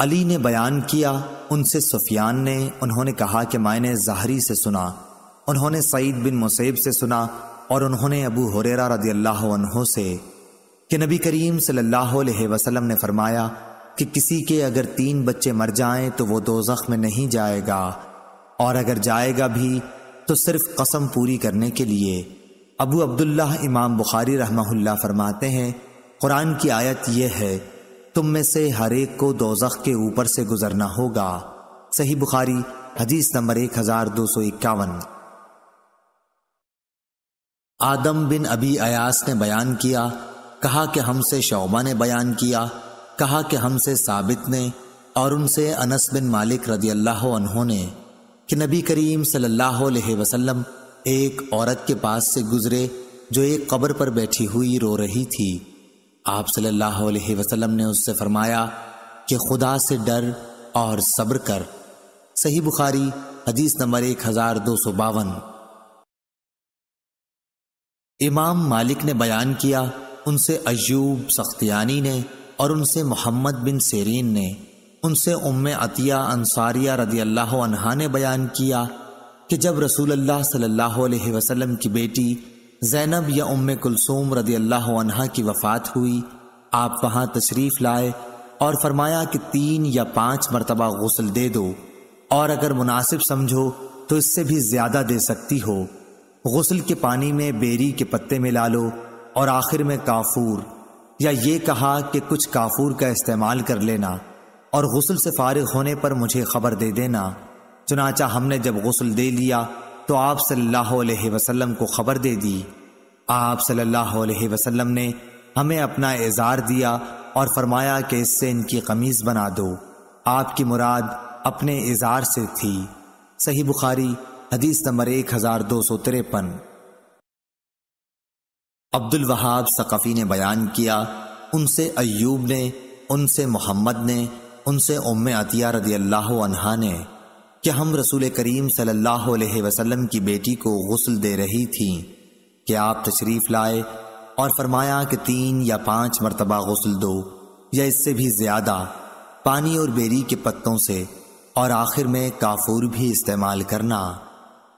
अली ने बयान किया उनसे सुफियान ने उन्होंने कहा कि मैंने जहरी से सुना उन्होंने सईद बिन मुसैब से सुना और उन्होंने अबू हुरेरा रदी अल्लाह से कि नबी करीम सल्लल्लाहु अलैहि वसल्लम ने फरमाया कि किसी के अगर तीन बच्चे मर जाएं तो वो दो में नहीं जाएगा और अगर जाएगा भी तो सिर्फ कसम पूरी करने के लिए अबू अब्दुल्ला इमाम बुखारी रहमहुल्ला फरमाते हैं कुरान की आयत यह है तुम में से हर एक को दोजख के ऊपर से गुजरना होगा सही बुखारी हदीस नंबर एक हजार दो सौ इक्यावन आदम बिन अबी अयास ने बयान किया कहा कि हमसे शोबा ने बयान किया कहा कि हमसे साबित ने और उनसे अनस बिन मालिक रदी अल्लाह ने कि नबी करीम सल्लल्लाहु अलैहि वसल्लम एक औरत के पास से गुजरे जो एक कब्र पर बैठी हुई रो रही थी आप सल्लल्लाहु अलैहि वसल्लम ने उससे फरमाया कि खुदा से डर और सब्र कर सही बुखारी हदीस नंबर एक हजार दो सौ बावन इमाम मालिक ने बयान किया उनसे अयूब सख्तियानी ने और उनसे मोहम्मद बिन सेरीन ने उनसे उम अतिया अंसारिया रदी अल्लाह ने बयान किया कि जब रसूल अल्लाह सल्लल्लाहु अलैहि वसल्लम की बेटी जैनब या उम कुलसूम रदी अल्लाह अनहा की वफ़ात हुई आप वहाँ तशरीफ़ लाए और फरमाया कि तीन या पाँच मरतबा गसल दे दो और अगर मुनासिब समझो तो इससे भी ज़्यादा दे सकती हो गसल के पानी में बेरी के पत्ते में ला लो और आखिर में काफूर या ये कहा कि कुछ काफूर का इस्तेमाल कर लेना और गसल से फारग होने पर मुझे खबर दे देना चुनाचा हमने जब गसल दे लिया तो आप सल्लल्लाहु अलैहि वसल्लम को खबर दे दी आप सल्लल्लाहु अलैहि वसल्लम ने हमें अपना इजहार दिया और फरमाया कि इससे इनकी कमीज बना दो आपकी मुराद अपने इजहार से थी सही बुखारी हदीस नंबर एक हजार दो सौ तिरपन अब्दुल वहाब सकफी ने बयान किया उनसे अयूब ने उनसे मोहम्मद ने उनसे उम्म अतिया रदी अल्लाह ने कि हम रसूल करीम सल्लल्लाहु अलैहि वसल्लम की बेटी को गसल दे रही थी कि आप तशरीफ़ लाए और फरमाया कि तीन या पाँच मरतबा गसल दो या इससे भी ज़्यादा पानी और बेरी के पत्तों से और आखिर में काफूर भी इस्तेमाल करना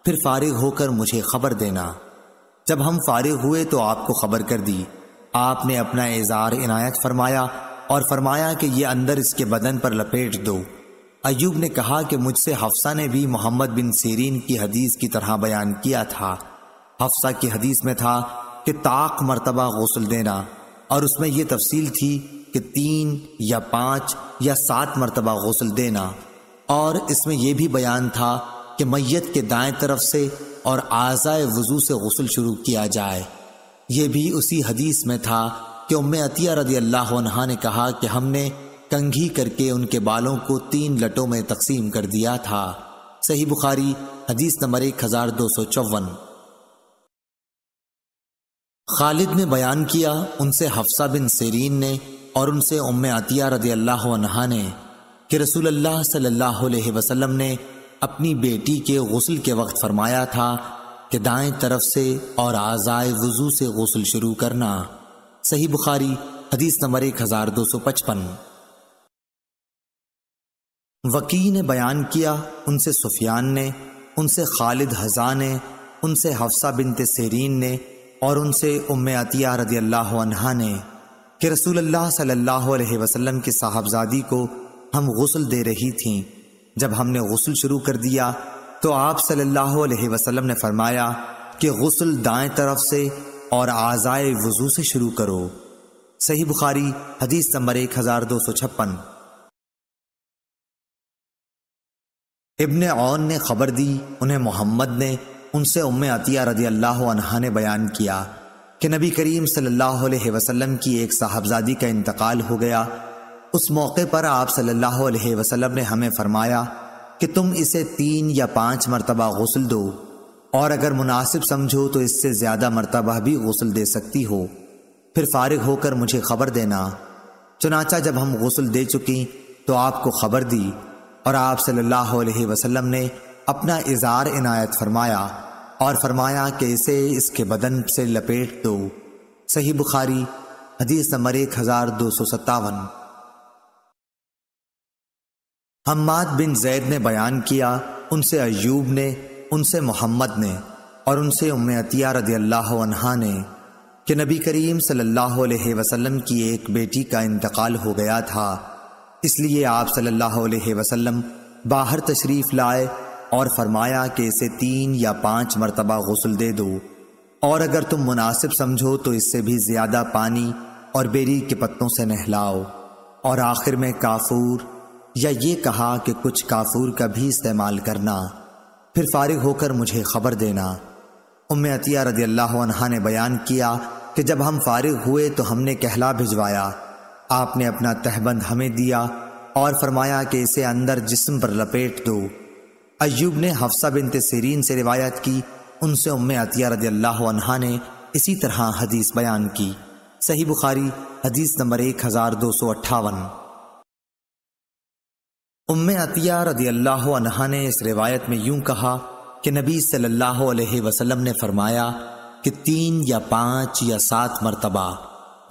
फिर फारिग होकर मुझे खबर देना जब हम फारिग हुए तो आपको खबर कर दी आपने अपना एजार इनायत फरमाया और फरमाया कि यह अंदर इसके बदन पर लपेट दो अयूब ने कहा कि मुझसे हफ्सा ने भी मोहम्मद बिन सीरीन की हदीस की तरह बयान किया था हफ्सा की हदीस में था कि ताक मरतबा गसल देना और उसमें यह तफसील थी कि तीन या पाँच या सात मरतबा गसल देना और इसमें यह भी बयान था कि मैत के दाएं तरफ से और आज़ाए वज़ू से गसल शुरू किया जाए यह भी उसी हदीस में था कि उम अतिया रदी अल्लाह ने कहा कि हमने कंघी करके उनके बालों को तीन लटों में तकसीम कर दिया था सही बुखारी हदीस नंबर एक हजार दो सौ चौवन खालिद ने बयान किया उनसे हफ्सा बिन सेरीन ने और उनसे उम आतिया रदी अल्लाह अनहा ने कि रसूल अल्लाह सल्लल्लाहु अलैहि वसल्लम ने अपनी बेटी के गसल के वक्त फरमाया था कि दाएं तरफ से और आज़ाए वज़ू से गसल शुरू करना सही बुखारी हदीस नंबर एक हज़ार दो सौ पचपन वकी ने बयान किया उनसे सुफियान ने उनसे खालिद हजा ने उनसे हफ्सा बिनते सेरीन ने और उनसे उम अतिया रदी अल्लाह ने कि रसूल अल्लाह सल्लल्लाहु वसल्लम की साहबजादी को हम गसल दे रही थीं जब हमने गसल शुरू कर दिया तो आप सल्लल्लाहु अलैहि वसल्लम ने फरमाया कि गसल दाएं तरफ से और आज़ाए वजू से शुरू करो सही बुखारी हदीस नंबर एक हज़ार दो सौ छप्पन इब्न ओन ने खबर दी उन्हें मोहम्मद ने उनसे उम्म अतिया रदी अल्लाह ने बयान किया कि नबी करीम सल्लल्लाहु अलैहि वसल्लम की एक साहबजादी का इंतकाल हो गया उस मौके पर आप सल्लल्लाहु अलैहि वसल्लम ने हमें फरमाया कि तुम इसे तीन या पाँच मरतबा गसल दो और अगर मुनासिब समझो तो इससे ज़्यादा मरतबा भी गसल दे सकती हो फिर फारिग होकर मुझे खबर देना चुनाचा जब हम गसल दे चुकी तो आपको खबर दी और आप सल्लल्लाहु अलैहि वसल्लम ने अपना इज़ार इनायत फरमाया और फरमाया कि इसे इसके बदन से लपेट दो सही बुखारी हदीस नंबर एक हजार दो सौ सत्तावन हम्माद बिन जैद ने बयान किया उनसे अयूब ने उनसे मोहम्मद ने और उनसे उम अतिया रदी अल्लाह ने कि नबी करीम सल्लल्लाहु अलैहि वसल्लम की एक बेटी का इंतकाल हो गया था इसलिए आप सल्लल्लाहु अलैहि वसल्लम बाहर तशरीफ लाए और फरमाया कि इसे तीन या पांच मरतबा गसल दे दो और अगर तुम मुनासिब समझो तो इससे भी ज्यादा पानी और बेरी के पत्तों से नहलाओ और आखिर में काफूर या ये कहा कि कुछ काफूर का भी इस्तेमाल करना फिर फारिग होकर मुझे खबर देना उम अतिया रदी अल्लाह ने बयान किया कि जब हम फारिग हुए तो हमने कहला भिजवाया आपने अपना तहबंद हमें दिया और फरमाया कि इसे अंदर जिस्म पर लपेट दो अयूब ने हफ्सा बिन तसरीन से रिवायत की उनसे उम अतिया रदी अल्लाह ने इसी तरह हदीस बयान की सही बुखारी हदीस नंबर एक हज़ार दो सौ अट्ठावन उम अतिया रदी अल्लाह ने इस रिवायत में यूं कहा कि नबी सल्लल्लाहु अलैहि वसल्लम ने फरमाया कि तीन या पांच या सात मरतबा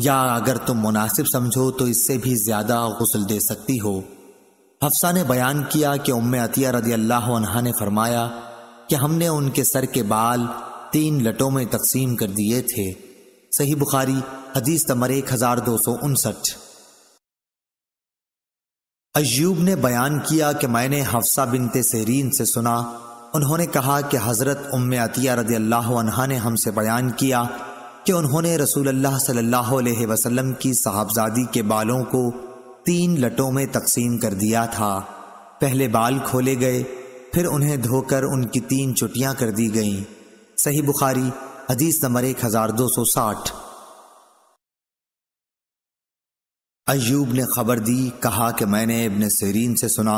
या अगर तुम मुनासिब समझो तो इससे भी ज्यादा गसल दे सकती हो हफ्सा ने बयान किया कि उम्म अतिया रदी अल्लाह ने फरमाया कि हमने उनके सर के बाल तीन लटों में तकसीम कर दिए थे सही बुखारी हदीस तमर एक हजार दो सौ उनसठ अयूब ने बयान किया कि मैंने हफ्सा बिनते सेरीन से सुना उन्होंने कहा कि हज़रत उम्म अतिया रदी अल्लाह ने हमसे बयान किया कि उन्होंने रसूल अल्लाह सल्लल्लाहु अलैहि वसल्लम की साहबजादी के बालों को तीन लटों में तकसीम कर दिया था पहले बाल खोले गए फिर उन्हें धोकर उनकी तीन चुटियाँ कर दी गईं सही बुखारी हदीस नंबर एक हजार दो सौ साठ अयूब ने खबर दी कहा कि मैंने इबन सरीन से सुना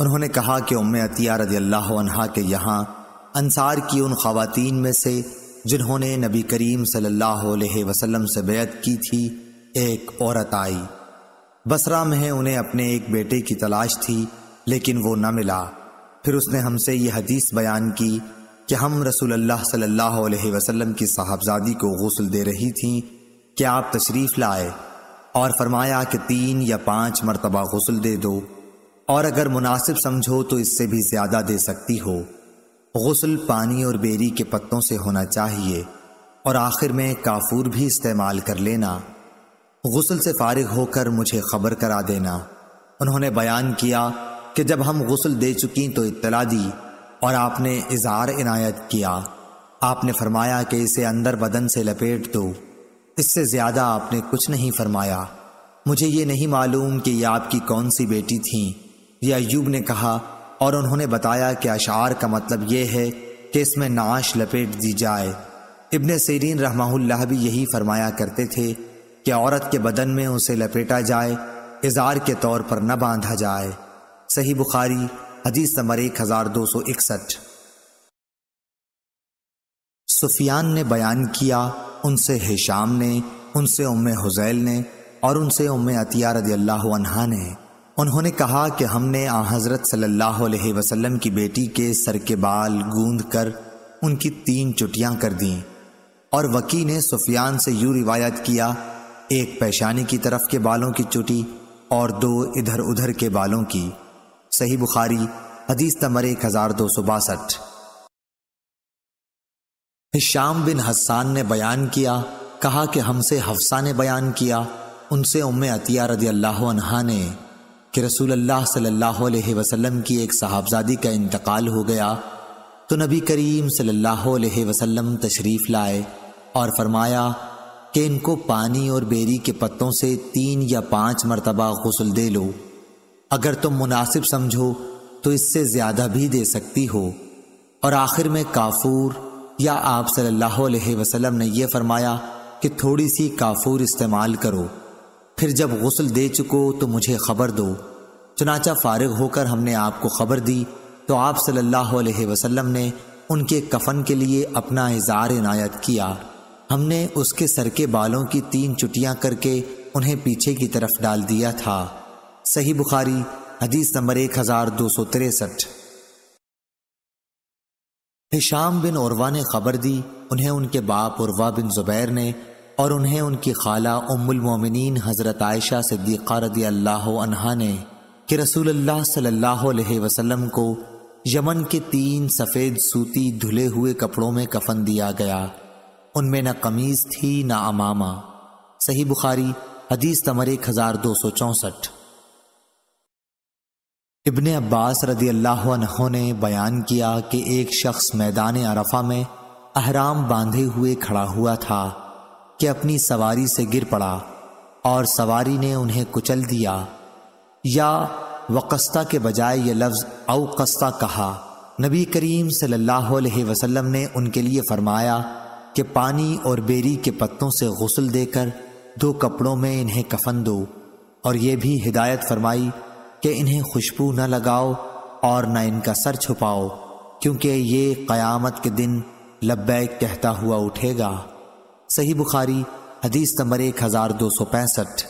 उन्होंने कहा कि उम अतिया रदी अल्लाह के यहाँ अंसार की उन खातन में से जिन्होंने नबी करीम सल्लल्लाहु अलैहि वसल्लम से बेत की थी एक औरत आई बसरा में उन्हें अपने एक बेटे की तलाश थी लेकिन वो न मिला फिर उसने हमसे ये हदीस बयान की कि हम रसूल अल्लाह सल्लल्लाहु अलैहि वसल्लम की साहबजादी को गसल दे रही थी कि आप तशरीफ़ लाए और फरमाया कि तीन या पाँच मरतबा गसल दे दो और अगर मुनासिब समझो तो इससे भी ज़्यादा दे सकती हो गसल पानी और बेरी के पत्तों से होना चाहिए और आखिर में काफूर भी इस्तेमाल कर लेना गसल से फारिग होकर मुझे खबर करा देना उन्होंने बयान किया कि जब हम गसल दे चुकी तो इतला दी और आपने इजहार इनायत किया आपने फरमाया कि इसे अंदर बदन से लपेट दो इससे ज़्यादा आपने कुछ नहीं फरमाया मुझे ये नहीं मालूम कि यह आपकी कौन सी बेटी थी यह अयूब ने कहा और उन्होंने बताया कि अशार का मतलब यह है कि इसमें नाश लपेट दी जाए इबन सरीन रहमाहुल्लाह भी यही फरमाया करते थे कि औरत के बदन में उसे लपेटा जाए इजार के तौर पर न बांधा जाए सही बुखारी हदीस नंबर एक हजार दो सौ इकसठ सुफियान ने बयान किया उनसे हिशाम ने उनसे उम हुजैल ने और उनसे उम अतिया रजी अल्लाह ने उन्होंने कहा कि हमने आ हज़रत सल्लल्लाहु अलैहि वसल्लम की बेटी के सर के बाल गूंद कर उनकी तीन चुटियां कर दीं और वकी ने सुफियान से यूं रिवायत किया एक पेशानी की तरफ के बालों की चुटी और दो इधर उधर के बालों की सही बुखारी हदीस तमर एक हज़ार दो सौ बासठ हिशाम बिन हसान ने बयान किया कहा कि हमसे हफ्सा ने बयान किया उनसे उम्म अतिया रदी अल्लाह ने कि रसूल अल्लाह सल्लल्लाहु अलैहि वसल्लम की एक साहबजादी का इंतकाल हो गया तो नबी करीम सल्लल्लाहु अलैहि वसल्लम तशरीफ़ लाए और फरमाया कि इनको पानी और बेरी के पत्तों से तीन या पाँच मरतबा गसल दे लो अगर तुम मुनासिब समझो तो इससे ज़्यादा भी दे सकती हो और आखिर में काफूर या आप सल्लल्लाहु अलैहि वसल्लम ने यह फरमाया कि थोड़ी सी काफूर इस्तेमाल करो फिर जब गसल दे चुको तो मुझे खबर दो चुनाचा फारग होकर हमने आपको खबर दी तो आप सल्लल्लाहु अलैहि वसल्लम ने उनके कफन के लिए अपना इजहार इनायत किया हमने उसके सर के बालों की तीन चुटियां करके उन्हें पीछे की तरफ डाल दिया था सही बुखारी हदीस नंबर एक हजार दो सौ तिरसठ हिशाम बिन औरवा ने खबर दी उन्हें उनके बाप औरवा बिन जुबैर ने और उन्हें उनकी खाला उम्मुल मोमिनीन हज़रत आयशा सिद्दीक़ा रदी अल्लाह ने कि रसूल अल्लाह सल्लल्लाहु अलैहि वसल्लम को यमन के तीन सफ़ेद सूती धुले हुए कपड़ों में कफन दिया गया उनमें न कमीज़ थी न अमामा सही बुखारी हदीस नंबर एक हज़ार दो सौ चौंसठ इबन अब्बास रदी अल्लाह ने बयान किया कि एक शख्स मैदान अरफा में अहराम बांधे हुए खड़ा हुआ था कि अपनी सवारी से गिर पड़ा और सवारी ने उन्हें कुचल दिया या वकस्ता के बजाय यह लफ्ज़ अवकस्ता कहा नबी करीम सल्लल्लाहु अलैहि वसल्लम ने उनके लिए फरमाया कि पानी और बेरी के पत्तों से गसल देकर दो कपड़ों में इन्हें कफन दो और यह भी हिदायत फरमाई कि इन्हें खुशबू न लगाओ और न इनका सर छुपाओ क्योंकि ये क़यामत के दिन लब्बैक कहता हुआ उठेगा सही बुखारी हदीस नंबर एक हजार दो सौ पैंसठ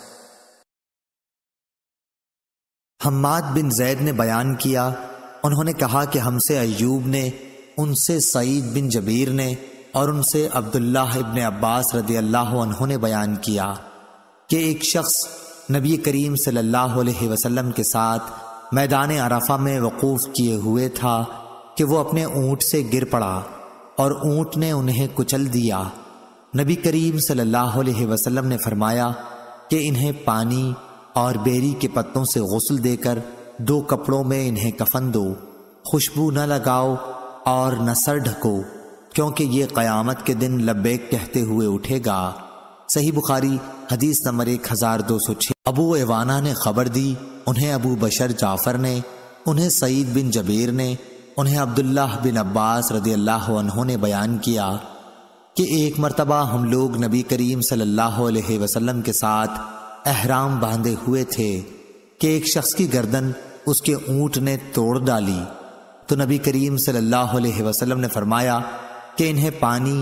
हम्माद बिन जैद ने बयान किया उन्होंने कहा कि हमसे अयूब ने उनसे सईद बिन जबीर ने और उनसे अब्दुल्लाह इबन अब्बास रदी अल्लाह ने बयान किया कि एक शख्स नबी करीम सल्लल्लाहु अलैहि वसल्लम के साथ मैदान अराफा में वकूफ़ किए हुए था कि वो अपने ऊँट से गिर पड़ा और ऊँट ने उन्हें कुचल दिया नबी करीम सल्लल्लाहु अलैहि वसल्लम ने फरमाया कि इन्हें पानी और बेरी के पत्तों से गसल देकर दो कपड़ों में इन्हें कफन दो खुशबू न लगाओ और न सर ढको क्योंकि ये क़यामत के दिन लब्बैक कहते हुए उठेगा सही बुखारी हदीस नंबर एक हज़ार दो सौ छः अबू एवाना ने खबर दी उन्हें अबू बशर जाफ़र ने उन्हें सईद बिन जबीर ने उन्हें अब्दुल्लाह बिन अब्बास रदी अल्लाह ने बयान किया कि एक मर्तबा हम लोग नबी करीम सल्लल्लाहु अलैहि वसल्लम के साथ अहराम बांधे हुए थे कि एक शख्स की गर्दन उसके ऊंट ने तोड़ डाली तो नबी करीम सल्लल्लाहु अलैहि वसल्लम ने फरमाया कि इन्हें पानी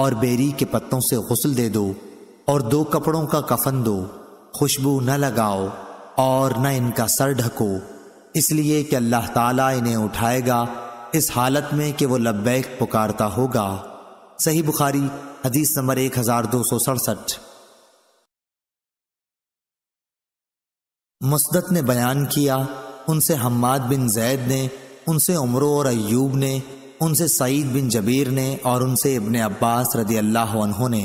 और बेरी के पत्तों से गसल दे दो और दो कपड़ों का कफन दो खुशबू न लगाओ और न इनका सर ढको इसलिए कि अल्लाह ताला इन्हें उठाएगा इस हालत में कि वो लब्बैक पुकारता होगा सही बुखारी हदीस नंबर एक हज़ार दो सौ सड़सठ मुसदत ने बयान किया उनसे हम्माद बिन जैद ने उनसे उमरो और अयूब ने उनसे सईद बिन जबीर ने और उनसे इबन अब्बास रदी अल्लाह ने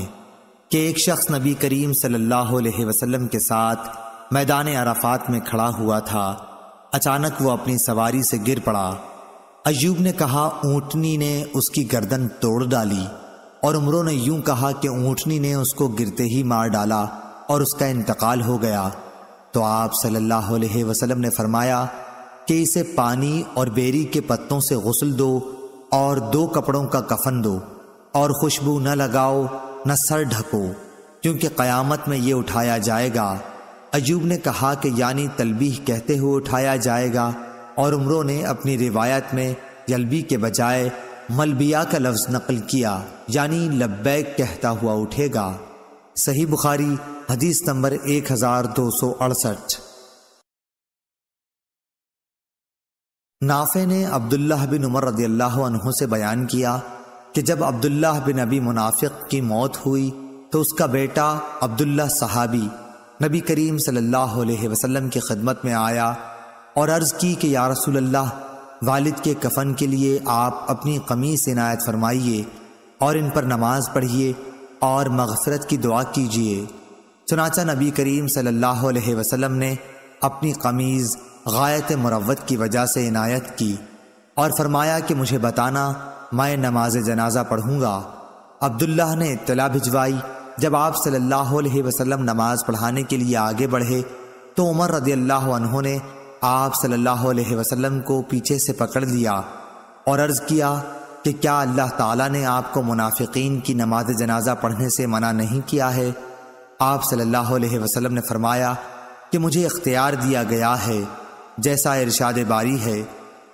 कि एक शख्स नबी करीम सल्लल्लाहु अलैहि वसल्लम के साथ मैदान अराफात में खड़ा हुआ था अचानक वो अपनी सवारी से गिर पड़ा अयूब ने कहा ऊँटनी ने उसकी गर्दन तोड़ डाली और उम्रों ने यूं कहा कि ऊँटनी ने उसको गिरते ही मार डाला और उसका इंतकाल हो गया तो आप सल्लल्लाहु अलैहि वसल्लम ने फरमाया कि इसे पानी और बेरी के पत्तों से गसल दो और दो कपड़ों का कफन दो और खुशबू न लगाओ न सर ढको क्योंकि क़यामत में ये उठाया जाएगा अयूब ने कहा कि यानी तलबी कहते हुए उठाया जाएगा और उम्रों ने अपनी रिवायत में जलबी के बजाय मलबिया का लफ्ज नकल किया यानी लब्बैक कहता हुआ उठेगा सही बुखारी हदीस नंबर एक हजार दो सौ अड़सठ नाफे ने अब्दुल्लाह बिन उमर रदी अल्लाह से बयान किया कि जब अब्दुल्लाह बिन अबी मुनाफिक की मौत हुई तो उसका बेटा अब्दुल्ला सहाबी नबी करीम सल्लल्लाहु अलैहि वसल्लम की खिदमत में आया और अर्ज की कि या रसूल अल्लाह वालिद के कफन के लिए आप अपनी कमीज इनायत फरमाइए और इन पर नमाज पढ़िए और मगफरत की दुआ कीजिए चनाचा नबी करीम सल्लल्लाहु अलैहि वसल्लम ने अपनी कमीज़ गायत मरवत की वजह से इनायत की और फरमाया कि मुझे बताना मैं नमाज जनाजा पढ़ूँगा अब्दुल्ला ने इतला भिजवाई जब आप सल्लल्लाहु अलैहि वसल्लम नमाज पढ़ाने के लिए आगे बढ़े तो उमर रदी अल्लाह ने आप सल्लल्लाहु अलैहि वसल्लम को पीछे से पकड़ लिया और अर्ज़ किया कि क्या अल्लाह ताला ने आपको मुनाफिकीन की नमाज जनाजा पढ़ने से मना नहीं किया है आप सल्लल्लाहु अलैहि वसल्लम ने फरमाया कि मुझे इख्तियार दिया गया है जैसा इरशाद बारी है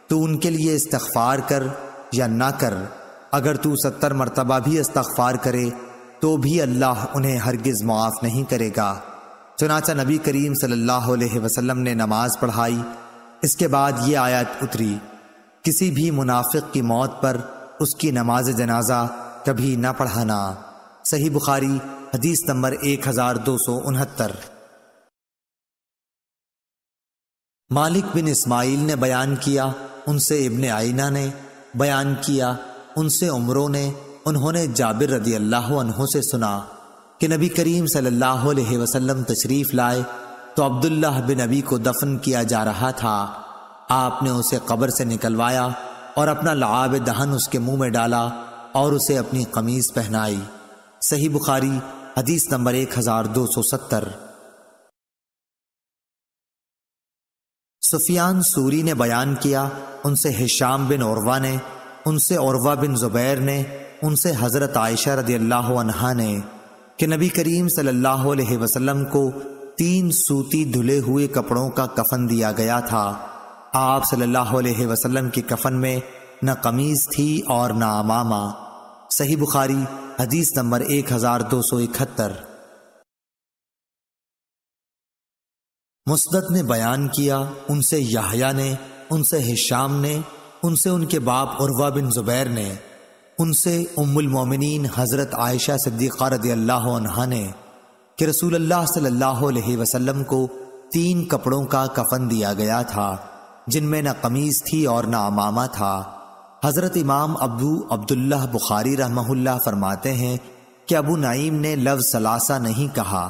तो उनके लिए इस्तफार कर या ना कर अगर तू सत्तर मरतबा भी इस्तफार करे तो भी अल्लाह उन्हें हरगिज़ मुआफ़ नहीं करेगा चुनाचा नबी करीम सल्लल्लाहु अलैहि वसल्लम ने नमाज पढ़ाई इसके बाद ये आयत उतरी किसी भी मुनाफिक की मौत पर उसकी नमाज जनाजा कभी ना पढ़ाना सही बुखारी हदीस नंबर एक हजार दो सौ उनहत्तर मालिक बिन इस्माइल ने बयान किया उनसे इब्ने आइना ने बयान किया उनसे उमरों ने उन्होंने जाबिर रदी अल्लाह से सुना कि नबी करीम सल्लल्लाहु अलैहि वसल्लम तशरीफ़ लाए तो अब्दुल्लाह बिन अबी को दफन किया जा रहा था आपने उसे कब्र से निकलवाया और अपना लाब दहन उसके मुंह में डाला और उसे अपनी कमीज पहनाई सही बुखारी हदीस नंबर एक हजार दो सौ सत्तर सुफियान सूरी ने बयान किया उनसे हिशाम बिन औरवा ने उनसे औरवा बिन जुबैर ने उनसे हज़रत आयशा रदी अल्लाह ने कि नबी करीम सल्लल्लाहु अलैहि वसल्लम को तीन सूती धुले हुए कपड़ों का कफन दिया गया था आप सल्लल्लाहु अलैहि वसल्लम के कफन में न कमीज थी और न अमामा सही बुखारी हदीस नंबर एक हजार दो सौ इकहत्तर मुस्त ने बयान किया उनसे याहया ने उनसे हिशाम ने उनसे उनके बाप उर्वा बिन जुबैर ने उनसे उम्मुल मोमिनीन हज़रत आयशा सिद्दीक़ा रदी ने कि रसूल अल्लाह सल्लल्लाहु अलैहि वसल्लम को तीन कपड़ों का कफन दिया गया था जिनमें न कमीज़ थी और न अमामा था हज़रत इमाम अबू अब्दुल्लाह बुखारी रहमहुल्ला फरमाते हैं कि अबू नईम ने लफ्ज़ सलासा नहीं कहा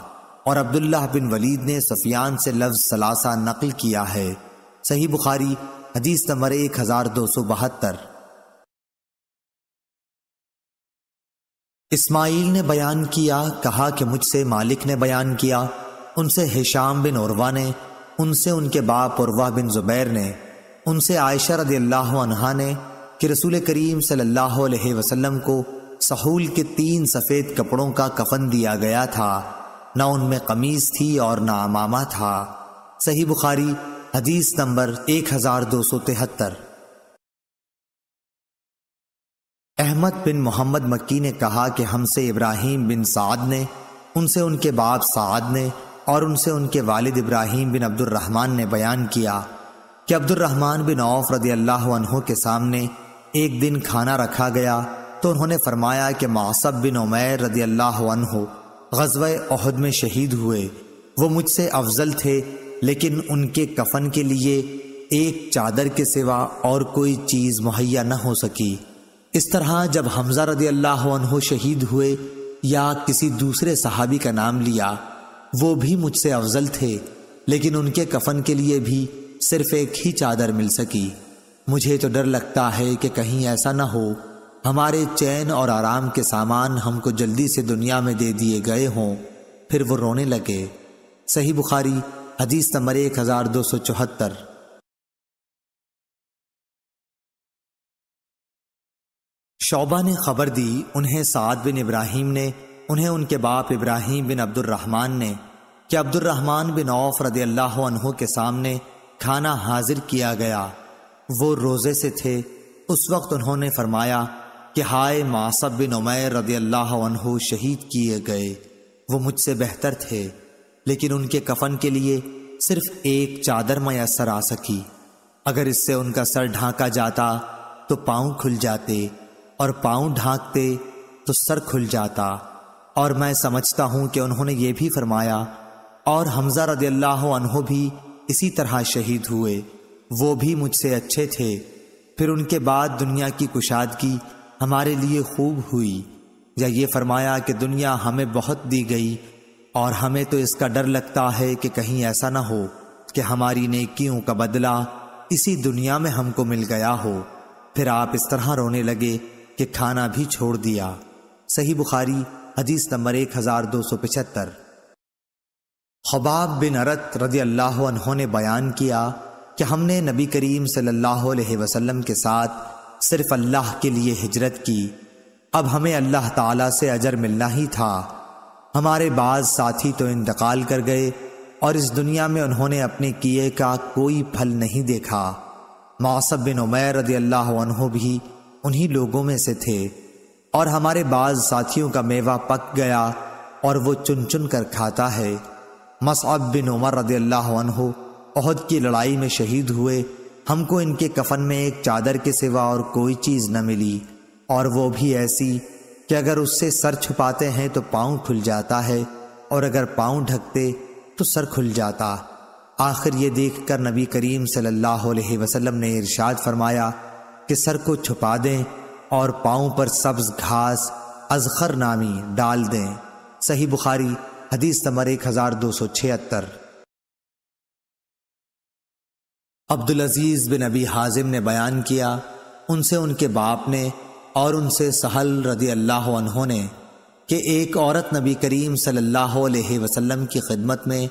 और अब्दुल्लाह बिन वलीद ने सफियान से लफ्ज़ सलासा नकल किया है सही बुखारी हदीस नंबर एक हज़ार दो सौ बहत्तर इस्माइल ने बयान किया कहा कि मुझसे मालिक ने बयान किया उनसे हिशाम बिन उर्वा ने उनसे उनके बाप उर्वा बिन जुबैर ने उनसे आयशा रदी अल्लाह ने कि रसूल करीम सल्लल्लाहु अलैहि वसल्लम को सहूल के तीन सफ़ेद कपड़ों का कफन दिया गया था ना उनमें कमीज थी और ना अमामा था सही बुखारी हदीस नंबर एक हजार दो सौ तिहत्तर अहमद बिन मोहम्मद मक्की ने कहा कि हमसे इब्राहिम बिन साद ने उनसे उनके बाप साद ने और उनसे उनके वालिद इब्राहिम बिन अब्दुलरहमान ने बयान किया कि अब्दुलरहमान बिन औफ रदी अल्लाह के सामने एक दिन खाना रखा गया तो उन्होंने फरमाया कि मासब बिन उमैर रदी अल्लाह गजब अहद में शहीद हुए वो मुझसे अफजल थे लेकिन उनके कफन के लिए एक चादर के सिवा और कोई चीज़ मुहैया न हो सकी इस तरह जब हमजा रदी अल्लाह शहीद हुए या किसी दूसरे सहाबी का नाम लिया वो भी मुझसे अफजल थे लेकिन उनके कफन के लिए भी सिर्फ एक ही चादर मिल सकी मुझे तो डर लगता है कि कहीं ऐसा ना हो हमारे चैन और आराम के सामान हमको जल्दी से दुनिया में दे दिए गए हों फिर वो रोने लगे सही बुखारी हदीस नंबर एक हज़ार दो सौ चौहत्तर शोबा ने खबर दी उन्हें साद बिन इब्राहिम ने उन्हें उनके बाप इब्राहिम बिन अब्दुलरहमान ने कि अब्दुलरहमान बिन औफ रदी अल्लाह के सामने खाना हाजिर किया गया वो रोज़े से थे उस वक्त उन्होंने फरमाया कि हाय मासब बिन उमैर रदी अल्लाह शहीद किए गए वो मुझसे बेहतर थे लेकिन उनके कफन के लिए सिर्फ एक चादर मैसर आ सकी अगर इससे उनका सर ढांका जाता तो पाँव खुल जाते और पांव ढांकते तो सर खुल जाता और मैं समझता हूं कि उन्होंने ये भी फरमाया और हमजा रदी अल्लाह भी इसी तरह शहीद हुए वो भी मुझसे अच्छे थे फिर उनके बाद दुनिया की कुशादगी हमारे लिए खूब हुई या ये फरमाया कि दुनिया हमें बहुत दी गई और हमें तो इसका डर लगता है कि कहीं ऐसा ना हो कि हमारी नेकियों का बदला इसी दुनिया में हमको मिल गया हो फिर आप इस तरह रोने लगे कि खाना भी छोड़ दिया सही बुखारी हदीस नंबर एक हजार दो सौ पिछहत्तर हबाब बिन अरत रजी अल्लाह ने बयान किया कि हमने नबी करीम सल्लल्लाहु अलैहि वसल्लम के साथ सिर्फ अल्लाह के लिए हिजरत की अब हमें अल्लाह ताला से अजर मिलना ही था हमारे बाद साथी तो इंतकाल कर गए और इस दुनिया में उन्होंने अपने किए का कोई फल नहीं देखा मौसब बिन उमैर रदी अल्लाह भी उन्हीं लोगों में से थे और हमारे बाज साथियों का मेवा पक गया और वो चुन चुन कर खाता है मसअब बिन उमर रदी अल्लाह की लड़ाई में शहीद हुए हमको इनके कफन में एक चादर के सिवा और कोई चीज़ न मिली और वो भी ऐसी कि अगर उससे सर छुपाते हैं तो पाँव खुल जाता है और अगर पाँव ढकते तो सर खुल जाता आखिर ये देखकर नबी करीम सल्लल्लाहु अलैहि वसल्लम ने इरशाद फरमाया कि सर को छुपा दें और पाओ पर सब्ज घास अजखर नामी डाल दें सही बुखारी हदीस नंबर एक हजार दो सौ छिहत्तर अब्दुल अजीज बिन अबी हाजिम ने बयान किया उनसे उनके बाप ने और उनसे सहल रदी अल्लाह ने कि एक औरत नबी करीम सल्लल्लाहु अलैहि वसल्लम की खिदमत में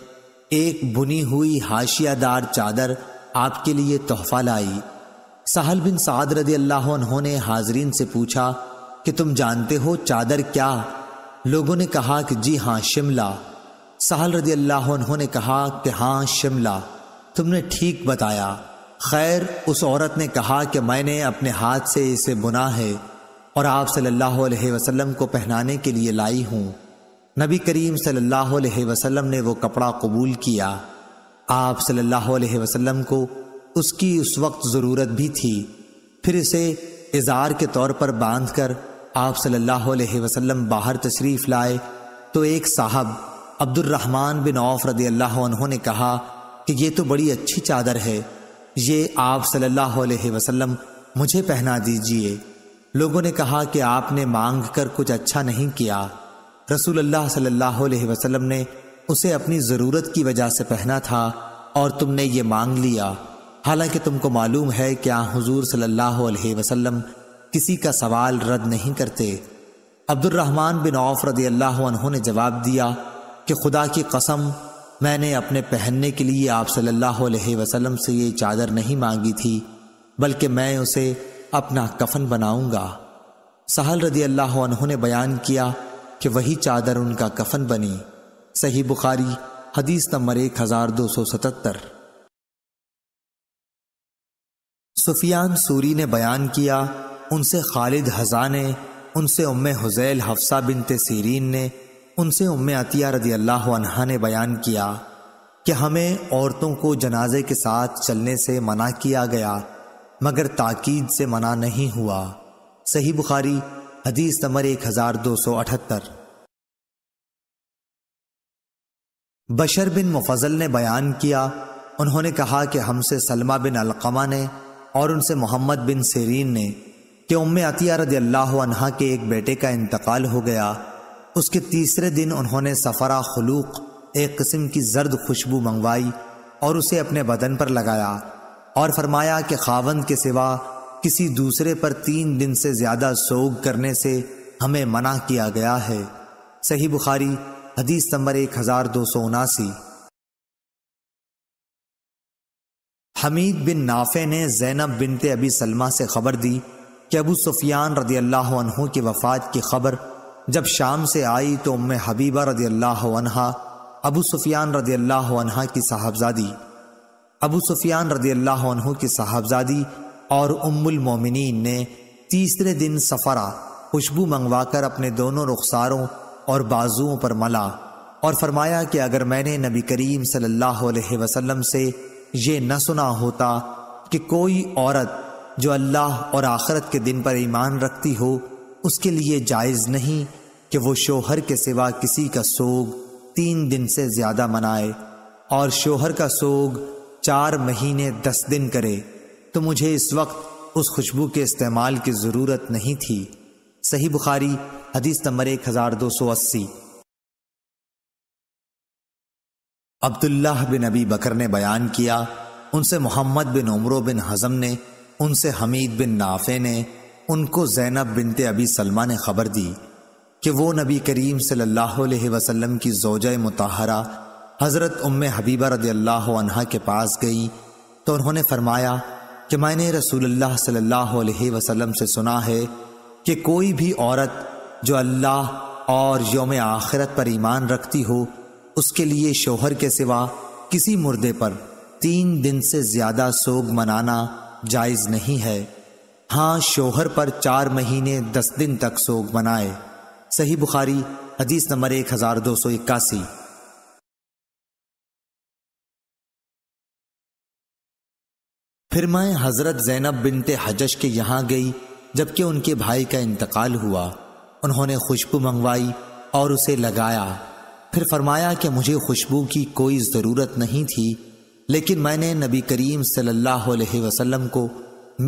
एक बुनी हुई हाशियादार चादर आपके लिए तोहफा लाई साहल बिन साद रदी अल्लाह उन्होंने हाजरीन से पूछा कि तुम जानते हो चादर क्या लोगों ने कहा कि जी हाँ शिमला साहल रदी अल्लाह उन्होंने कहा कि हाँ शिमला तुमने ठीक बताया खैर उस औरत ने कहा कि मैंने अपने हाथ से इसे बुना है और आप सल्लल्लाहु अलैहि वसल्लम को पहनाने के लिए लाई हूँ नबी करीम सल्लल्लाहु अलैहि वसल्लम ने वो कपड़ा कबूल किया आप सल्लल्लाहु अलैहि वसल्लम को उसकी उस वक्त ज़रूरत भी थी फिर इसे इज़ार के तौर पर बांध कर आप सल्लल्लाहु अलैहि वसल्लम बाहर तशरीफ़ लाए तो एक साहब अब्दुलरहमान बिन औफ रदी अल्लाह ने कहा कि ये तो बड़ी अच्छी चादर है ये आप सल्लल्लाहु अलैहि वसल्लम मुझे पहना दीजिए लोगों ने कहा कि आपने मांग कर कुछ अच्छा नहीं किया रसूल अल्लाह सल्लल्लाहु अलैहि वसल्लम ने उसे अपनी ज़रूरत की वजह से पहना था और तुमने ये मांग लिया हालांकि तुमको मालूम है कि आ हजूर सल्लल्लाहु अलैहि वसल्लम किसी का सवाल रद्द नहीं करते अब्दुलरहमान बिन औफ रदी अल्लाह ने जवाब दिया कि खुदा की कसम मैंने अपने पहनने के लिए आप सल्लल्लाहु अलैहि वसल्लम से ये चादर नहीं मांगी थी बल्कि मैं उसे अपना कफन बनाऊंगा सहल रदी अल्लाह ने बयान किया कि वही चादर उनका कफन बनी सही बुखारी हदीस नंबर एक हज़ार दो सौ सतहत्तर सुफियान सूरी ने बयान किया उनसे खालिद हजा ने उनसे उम हुजैल हफ्सा बिन सीरीन ने उनसे उम अतिया रदी अल्लाह अनहा ने बयान किया कि हमें औरतों को जनाजे के साथ चलने से मना किया गया मगर ताकीद से मना नहीं हुआ सही बुखारी हदीस नंबर एक हजार दो सौ अठहत्तर बशर बिन मुफजल ने बयान किया उन्होंने कहा कि हमसे सलमा बिन अलकमा ने और उनसे मोहम्मद बिन सेरीन ने कि उम अतिया रदी अल्लाह के एक बेटे का इंतकाल हो गया उसके तीसरे दिन उन्होंने सफ़रा खलूक एक किस्म की जर्द खुशबू मंगवाई और उसे अपने बदन पर लगाया और फरमाया कि खावन के सिवा किसी दूसरे पर तीन दिन से ज़्यादा सोग करने से हमें मना किया गया है सही बुखारी हदीस नंबर एक हज़ार दो सौ उनासी हमीद बिन नाफे ने जैनब बिनते अबी सलमा से खबर दी कि अबू सुफियान रदी अल्लाह की वफ़ात की खबर जब शाम से आई तो उम्म हबीबा रदी अल्लाह अबू सुफियान रदी अल्लाह की साहबजादी अबू सुफियान रदी अल्लाह की साहबजादी और उम्मुल मोमिनीन ने तीसरे दिन सफ़रा खुशबू मंगवाकर अपने दोनों रुखसारों और बाजुओं पर मला और फरमाया कि अगर मैंने नबी करीम सल्लल्लाहु अलैहि वसल्लम से ये न सुना होता कि कोई औरत जो अल्लाह और आखरत के दिन पर ईमान रखती हो उसके लिए जायज़ नहीं कि वो शोहर के सिवा किसी का सोग तीन दिन से ज़्यादा मनाए और शोहर का सोग चार महीने दस दिन करे तो मुझे इस वक्त उस खुशबू के इस्तेमाल की ज़रूरत नहीं थी सही बुखारी हदीस नंबर एक हज़ार दो सौ अस्सी अब्दुल्लाह बिन अबी बकर ने बयान किया उनसे मोहम्मद बिन उमरो बिन हजम ने उनसे हमीद बिन नाफे ने उनको जैनब बिनते अबी सलमा ने खबर दी कि वो नबी करीम सल्लल्लाहु अलैहि की जोजा मतहरा हज़रत उम हबीबा रदी के पास गई तो उन्होंने फरमाया कि मैंने रसूलुल्लाह सल्लल्लाहु अलैहि वसल्लम से सुना है कि कोई भी औरत जो अल्लाह और योम आखिरत पर ईमान रखती हो उसके लिए शोहर के सिवा किसी मुर्दे पर तीन दिन से ज्यादा सोग मनाना जायज नहीं है हाँ शोहर पर चार महीने दस दिन तक सोग मनाए सही बुखारी हदीस नंबर एक हजार दो सौ इक्यासी फिर मैं हज़रत जैनब बिनते हजश के यहाँ गई जबकि उनके भाई का इंतकाल हुआ उन्होंने खुशबू मंगवाई और उसे लगाया फिर फरमाया कि मुझे खुशबू की कोई ज़रूरत नहीं थी लेकिन मैंने नबी करीम सल्लल्लाहु अलैहि वसल्लम को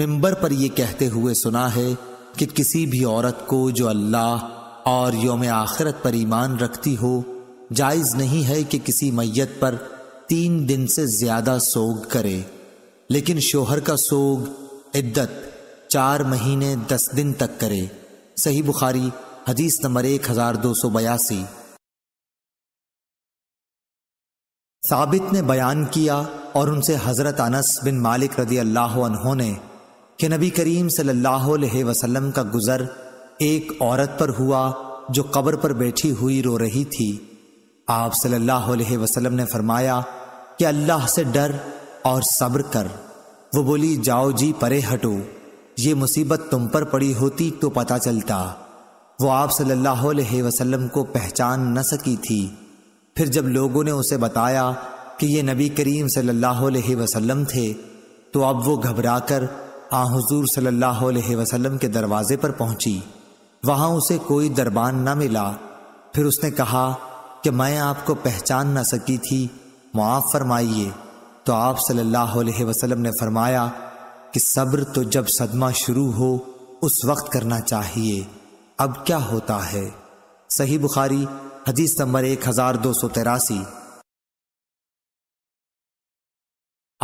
मिंबर पर यह कहते हुए सुना है कि किसी भी औरत को जो अल्लाह और योम आखिरत पर ईमान रखती हो जायज़ नहीं है कि किसी मैयत पर तीन दिन से ज़्यादा सोग करे लेकिन शोहर का सोग इद्दत चार महीने दस दिन तक करे सही बुखारी हदीस नंबर एक हज़ार दो सौ बयासी साबित ने बयान किया और उनसे हज़रत अनस बिन मालिक रदी अल्लाह ने कि नबी करीम सल्लल्लाहु अलैहि वसल्लम का गुज़र एक औरत पर हुआ जो कब्र पर बैठी हुई रो रही थी आप सल्लल्लाहु अलैहि वसल्लम ने फरमाया कि अल्लाह से डर और सब्र कर वो बोली जाओ जी परे हटो ये मुसीबत तुम पर पड़ी होती तो पता चलता वो आप सल्लल्लाहु अलैहि वसल्लम को पहचान न सकी थी फिर जब लोगों ने उसे बताया कि ये नबी करीम सल्लल्लाहु अलैहि वसल्लम थे तो अब वो कर आ हजूर सल्लल्लाहु अलैहि वसल्लम के दरवाजे पर पहुंची वहां उसे कोई दरबान न मिला फिर उसने कहा कि मैं आपको पहचान न सकी थी मुआफ़ फरमाइए तो आप सल्लल्लाहु अलैहि वसल्लम ने फरमाया कि सब्र तो जब सदमा शुरू हो उस वक्त करना चाहिए अब क्या होता है सही बुखारी हदीस नंबर एक हजार दो सौ तेरासी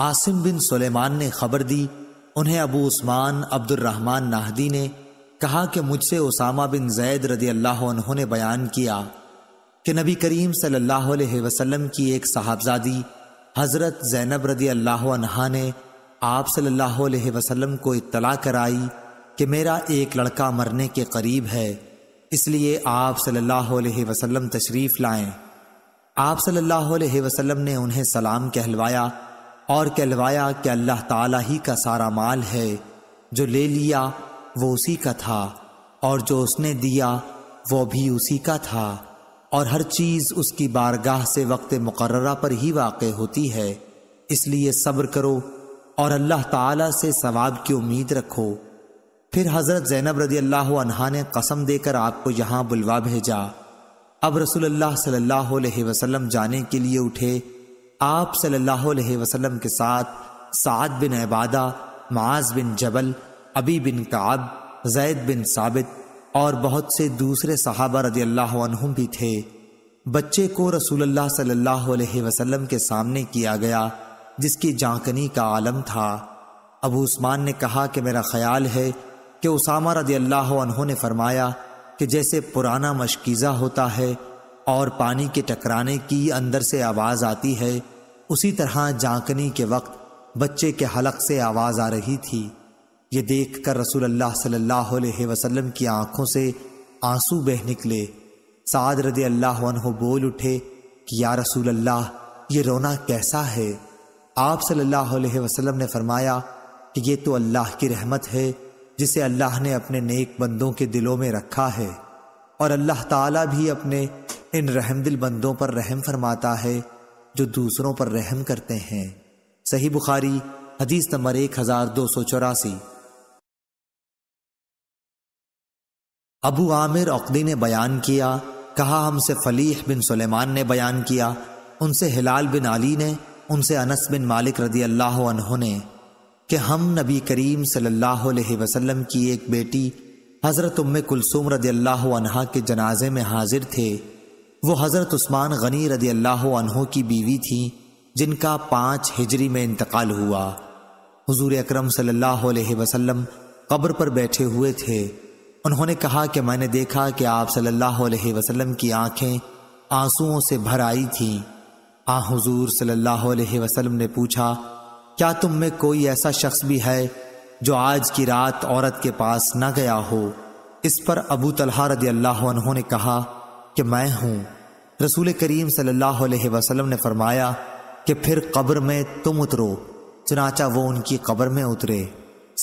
आसिम बिन सुलेमान ने खबर दी उन्हें अबू उस्मान अब्दुलरहमान नाहदी ने कहा कि मुझसे उसामा बिन जैद रदी अल्लाह ने बयान किया कि नबी करीम सल्लल्लाहु अलैहि वसल्लम की एक साहबजादी हज़रत जैनब रदी अल्लाह ने आप सल्लल्लाहु अलैहि वसल्लम को इत्तला कराई कि मेरा एक लड़का मरने के करीब है इसलिए आप सल्लल्लाहु अलैहि वसल्लम तशरीफ़ लाएं आप सल्लल्लाहु अलैहि वसल्लम ने उन्हें सलाम कहलवाया और कहलवाया कि अल्लाह ताला ही का सारा माल है जो ले लिया वो उसी का था और जो उसने दिया वो भी उसी का था और हर चीज़ उसकी बारगाह से वक्त मुकर्रा पर ही वाक़ होती है इसलिए सब्र करो और अल्लाह ताला से सवाब की उम्मीद रखो फिर हज़रत ज़ैनब रदी अल्लाह अनहा ने कसम देकर आपको यहाँ बुलवा भेजा अब रसूलुल्लाह सल्लल्लाहु अलैहि वसल्लम जाने के लिए उठे आप सल्लल्लाहु अलैहि वसल्लम के साथ साद बिन इबादा माज बिन जबल अबी बिन काब जैद बिन साबित और बहुत से दूसरे सहाबा रदी अल्लाह भी थे बच्चे को रसूलुल्लाह सल्लल्लाहु अलैहि वसल्लम के सामने किया गया जिसकी जानकनी का आलम था अबू उस्मान ने कहा कि मेरा ख्याल है कि उसामा रदी अल्लाह ने फरमाया कि जैसे पुराना मशकीज़ा होता है और पानी के टकराने की अंदर से आवाज़ आती है उसी तरह झांकने के वक्त बच्चे के हलक से आवाज़ आ रही थी ये देख कर रसूल अल्लाह सल्लल्लाहु अलैहि वसल्लम की आंखों से आंसू बह निकले साद रदी अल्लाह बोल उठे कि या रसूल अल्लाह ये रोना कैसा है आप सल्लल्लाहु अलैहि वसल्लम ने फरमाया कि ये तो अल्लाह की रहमत है जिसे अल्लाह ने अपने नेक बंदों के दिलों में रखा है और अल्लाह ताला भी अपने इन रहमदिल बंदों पर रहम फरमाता है जो दूसरों पर रहम करते हैं सही बुखारी हदीस नंबर एक हजार दो सौ चौरासी अबू आमिर अकदी ने बयान किया कहा हमसे फलीह बिन सुलेमान ने बयान किया उनसे हिलाल बिन अली ने उनसे अनस बिन मालिक रदी अल्लाह ने कि हम नबी करीम सल्लल्लाहु अलैहि वसल्लम की एक बेटी हज़रत उम्म कुलसुम रदी अल्लाह के जनाजे में हाजिर थे वो हज़रत उस्मान गनी रदी अल्लाह की बीवी थी जिनका पाँच हिजरी में इंतकाल हुआ हुजूर अकरम सल्लल्लाहु अलैहि वसल्लम कब्र पर बैठे हुए थे उन्होंने कहा कि मैंने देखा कि आप सल्लल्लाहु अलैहि वसल्लम की आंखें आंसुओं से भर आई थीं आ हुजूर सल्लल्लाहु अलैहि वसल्लम ने पूछा क्या तुम में कोई ऐसा शख्स भी है जो आज की रात औरत के पास न गया हो इस पर अबू तलहा रदी अल्लाह ने कहा कि मैं हूं रसूल करीम सल्लल्लाहु अलैहि वसल्लम ने फरमाया कि फिर कब्र में तुम उतरो चनाचा वो उनकी कब्र में उतरे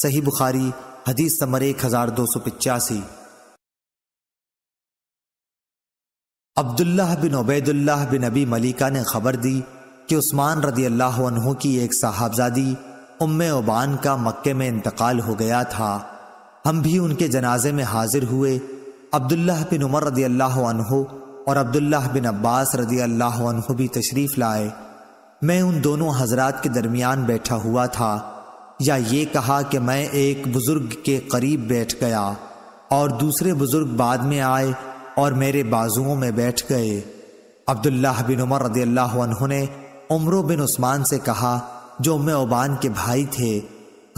सही बुखारी हदीस समर एक हजार दो सौ पिचासी अब्दुल्लाह बिन उबैदुल्लाह बिन अबी मलिका ने खबर दी कि उस्मान रदी अल्लाह की एक साहबजादी उम्म ओबान का मक्के में इंतकाल हो गया था हम भी उनके जनाजे में हाजिर हुए अब्दुल्लाह बिन उमर रदी अल्लाह और अब्दुल्लाह बिन अब्बास रदी अल्लाह भी तशरीफ़ लाए मैं उन दोनों हजरात के दरमियान बैठा हुआ था या ये कहा कि मैं एक बुज़ुर्ग के करीब बैठ गया और दूसरे बुज़ुर्ग बाद में आए और मेरे बाजुओं में बैठ गए अब्दुल्लाह बिन उमर रदी अल्लाह ने उम्र बिन उस्मान से कहा जो उम्म ओबान के भाई थे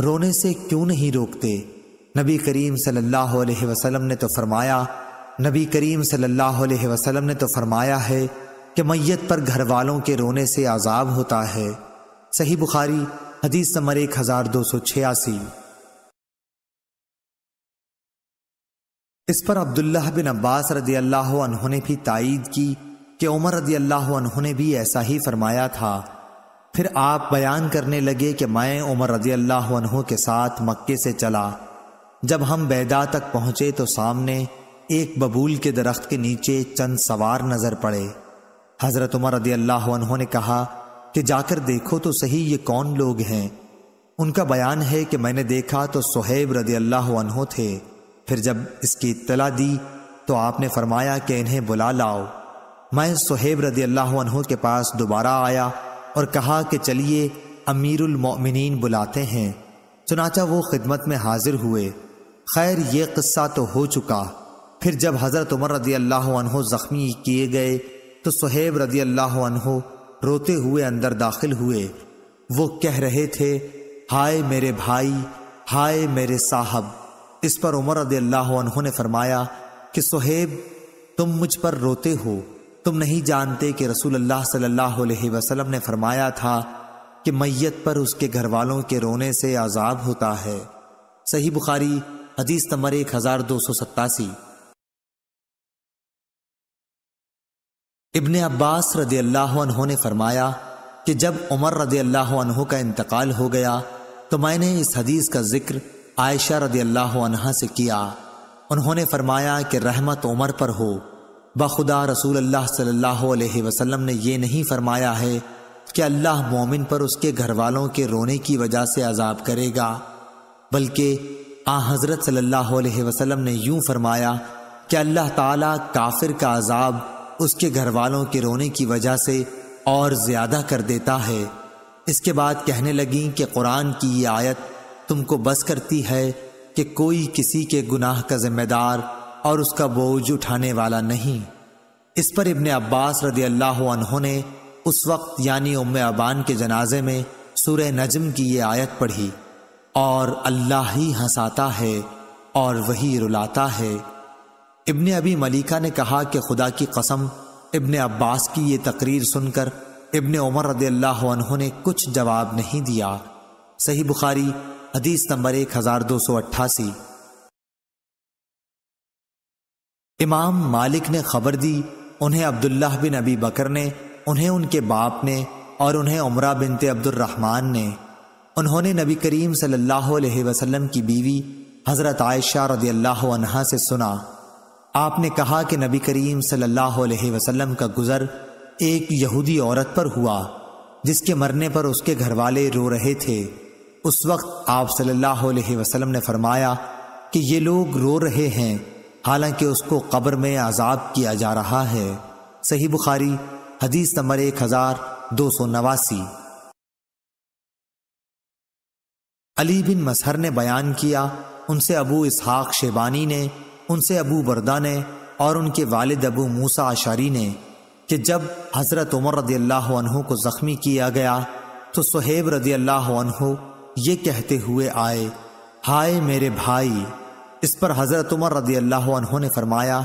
रोने से क्यों नहीं रोकते नबी करीम सल्लल्लाहु अलैहि वसल्लम ने तो फरमाया नबी करीम सल्लल्लाहु अलैहि वसल्लम ने तो फरमाया है कि मैयत पर घर वालों के रोने से आज़ाब होता है सही बुखारी हदीस नंबर एक हज़ार दो सौ छियासी इस पर अब्दुल्ला बिन अब्बास रदी अल्लाह ने भी तायद की कि उमर रदी अल्लाह ने भी ऐसा ही फरमाया था फिर आप बयान करने लगे कि मैं उमर रदी अल्लाह के साथ मक्के से चला जब हम बैदा तक पहुंचे तो सामने एक बबूल के दरख्त के नीचे चंद सवार नजर पड़े हजरत उमर रदी अल्लाह ने कहा कि जाकर देखो तो सही ये कौन लोग हैं उनका बयान है कि मैंने देखा तो सुहेब रदी अल्लाह थे फिर जब इसकी इतला दी तो आपने फरमाया कि इन्हें बुला लाओ मैं सुहेब रदी अल्लाह के पास दोबारा आया और कहा कि चलिए अमीरुल मोमिनीन बुलाते हैं चुनाचा वो खिदमत में हाजिर हुए खैर ये किस्सा तो हो चुका फिर जब हज़रत उमर रदी अल्लाह ज़ख्मी किए गए तो सुहेब रदी अल्लाह रोते हुए अंदर दाखिल हुए वो कह रहे थे हाय मेरे भाई हाय मेरे साहब इस पर उमर रदी अल्लाह ने फरमाया कि सुहेब तुम मुझ पर रोते हो तुम नहीं जानते कि रसूल अल्लाह सल्लल्लाहु अलैहि वसल्लम ने फरमाया था कि मैयत पर उसके घर वालों के रोने से आजाब होता है सही बुखारी हदीस नंबर एक हजार दो सौ सत्तासी इबन अब्बास रदी अल्लाह ने फरमाया कि जब उमर रदी अल्लाह का इंतकाल हो गया तो मैंने इस हदीस का जिक्र आयशा रदी अल्लाह से किया उन्होंने फरमाया कि रहमत उमर पर हो बखुदा रसूल अल्लाह सल्लल्लाहु अलैहि वसल्लम ने यह नहीं फरमाया है कि अल्लाह मोमिन पर उसके घर वालों के रोने की वजह से अजाब करेगा बल्कि आ हज़रत सल्लल्लाहु अलैहि वसल्लम ने यूं फरमाया कि अल्लाह ताला काफिर का अजाब उसके घर वालों के रोने की वजह से और ज़्यादा कर देता है इसके बाद कहने लगी कि कुरान की ये आयत तुमको बस करती है कि कोई किसी के गुनाह का जिम्मेदार और उसका बोझ उठाने वाला नहीं इस पर इब्ने अब्बास रदी अल्लाह ने उस वक्त यानी उम अबान के जनाजे में सुर नजम की ये आयत पढ़ी और अल्लाह ही हंसाता है और वही रुलाता है इब्ने अबी मलिका ने कहा कि खुदा की कसम इब्ने अब्बास की ये तकरीर सुनकर इब्ने उमर रदी अल्लाह ने कुछ जवाब नहीं दिया सही बुखारी हदीस नंबर एक हज़ार दो सौ अट्ठासी इमाम मालिक ने खबर दी उन्हें अब्दुल्लाह बिन अबी बकर ने उन्हें उनके बाप ने और उन्हें उमरा बिनते अब्दुलरहमान ने उन्होंने नबी करीम सल्लल्लाहु अलैहि वसल्लम की बीवी हज़रत आयशा रदी अल्लाह अनहा से सुना आपने कहा कि नबी करीम सल्लल्लाहु अलैहि वसल्लम का गुज़र एक यहूदी औरत पर हुआ जिसके मरने पर उसके घर वाले रो रहे थे उस वक्त आप सल्लल्लाहु अलैहि वसल्लम ने फरमाया कि ये लोग रो रहे हैं हालांकि उसको कब्र में आजाद किया जा रहा है सही बुखारी हदीस नंबर एक हजार दो सौ नवासी अली बिन मसहर ने बयान किया उनसे अबू इसहाक शेबानी ने उनसे अबू बरदा ने और उनके वालिद अबू मूसा आशारी ने कि जब हज़रत उमर रदी अल्लाह को ज़ख्मी किया गया तो सुहेब रदी अल्लाह ये कहते हुए आए हाय मेरे भाई इस पर हज़रत उमर रदी अल्लाह ने फरमाया